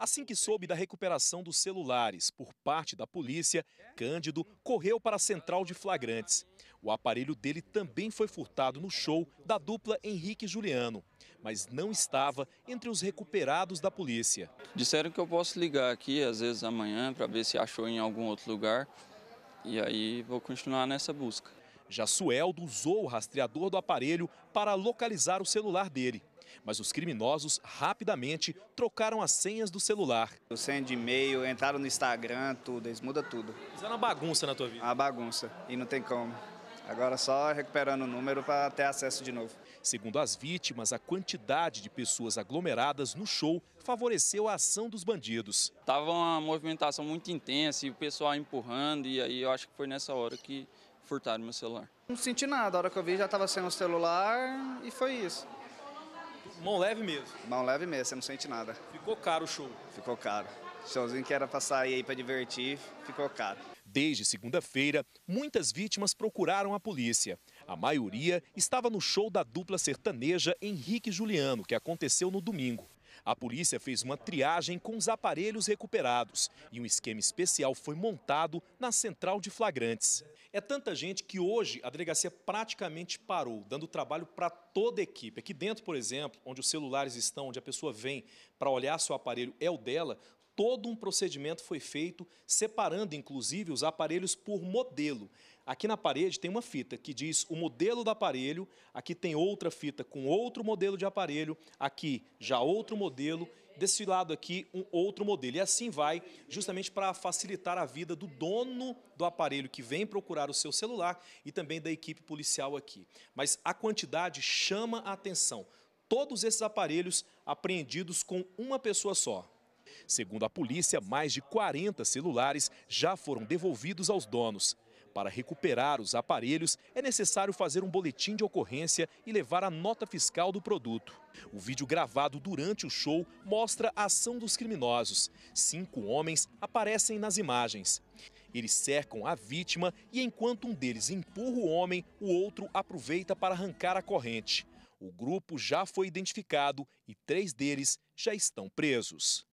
Assim que soube da recuperação dos celulares por parte da polícia, Cândido correu para a central de flagrantes. O aparelho dele também foi furtado no show da dupla Henrique e Juliano, mas não estava entre os recuperados da polícia. Disseram que eu posso ligar aqui, às vezes amanhã, para ver se achou em algum outro lugar. E aí vou continuar nessa busca. Já Sueldo usou o rastreador do aparelho para localizar o celular dele. Mas os criminosos rapidamente trocaram as senhas do celular. O senha de e-mail, entraram no Instagram, tudo, eles mudam tudo. Isso é uma bagunça na tua vida? Uma bagunça, e não tem como. Agora só recuperando o número para ter acesso de novo. Segundo as vítimas, a quantidade de pessoas aglomeradas no show favoreceu a ação dos bandidos. Tava uma movimentação muito intensa e o pessoal empurrando e aí eu acho que foi nessa hora que furtaram meu celular. Não senti nada, a hora que eu vi já estava sem o celular e foi isso. Mão leve mesmo? Mão leve mesmo, você não sente nada. Ficou caro o show? Ficou caro. Showzinho que era pra sair aí pra divertir, ficou caro. Desde segunda-feira, muitas vítimas procuraram a polícia. A maioria estava no show da dupla sertaneja Henrique e Juliano, que aconteceu no domingo. A polícia fez uma triagem com os aparelhos recuperados e um esquema especial foi montado na central de flagrantes. É tanta gente que hoje a delegacia praticamente parou, dando trabalho para toda a equipe. Aqui dentro, por exemplo, onde os celulares estão, onde a pessoa vem para olhar se o aparelho é o dela, todo um procedimento foi feito, separando inclusive os aparelhos por modelo. Aqui na parede tem uma fita que diz o modelo do aparelho, aqui tem outra fita com outro modelo de aparelho, aqui já outro modelo, desse lado aqui um outro modelo. E assim vai, justamente para facilitar a vida do dono do aparelho que vem procurar o seu celular e também da equipe policial aqui. Mas a quantidade chama a atenção. Todos esses aparelhos apreendidos com uma pessoa só. Segundo a polícia, mais de 40 celulares já foram devolvidos aos donos. Para recuperar os aparelhos, é necessário fazer um boletim de ocorrência e levar a nota fiscal do produto. O vídeo gravado durante o show mostra a ação dos criminosos. Cinco homens aparecem nas imagens. Eles cercam a vítima e, enquanto um deles empurra o homem, o outro aproveita para arrancar a corrente. O grupo já foi identificado e três deles já estão presos.